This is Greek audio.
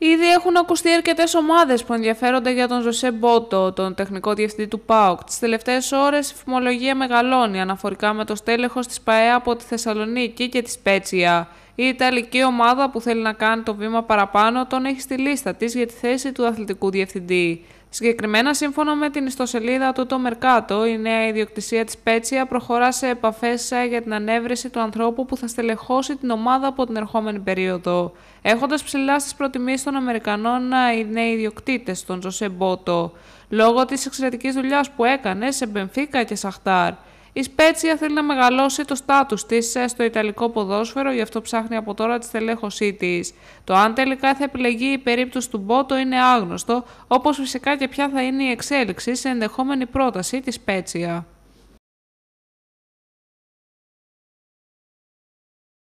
Ήδη έχουν ακουστεί αρκετές ομάδες που ενδιαφέρονται για τον Ζωσέ Μπότο, τον τεχνικό διευθυντή του ΠΑΟΚ. Τις τελευταίες ώρες η φημολογία μεγαλώνει αναφορικά με το στέλεχος της ΠαΕΑ από τη Θεσσαλονίκη και της Σπέτσια η Ιταλική ομάδα που θέλει να κάνει το βήμα παραπάνω τον έχει στη λίστα της για τη θέση του αθλητικού διευθυντή. Συγκεκριμένα, σύμφωνα με την ιστοσελίδα του το Μερκάτο, η νέα ιδιοκτησία της Πέτσια προχωρά σε επαφές για την ανέβρεση του ανθρώπου που θα στελεχώσει την ομάδα από την ερχόμενη περίοδο. έχοντας ψηλά στις προτιμήσεις των Αμερικανών οι νέοι ιδιοκτήτες, τον Ζωσέ Μπότο, λόγω της εξαιρετικής δουλειάς που έκανε σε Μπενφίκα και Σαχτάρ. Η Σπέτσια θέλει να μεγαλώσει το στάτους της ε, στο Ιταλικό ποδόσφαιρο, γι' αυτό ψάχνει από τώρα τη στελέχωσή της. Το αν τελικά θα επιλεγεί η περίπτωση του Μπότο είναι άγνωστο, όπως φυσικά και ποια θα είναι η εξέλιξη σε ενδεχόμενη πρόταση της Σπέτσια.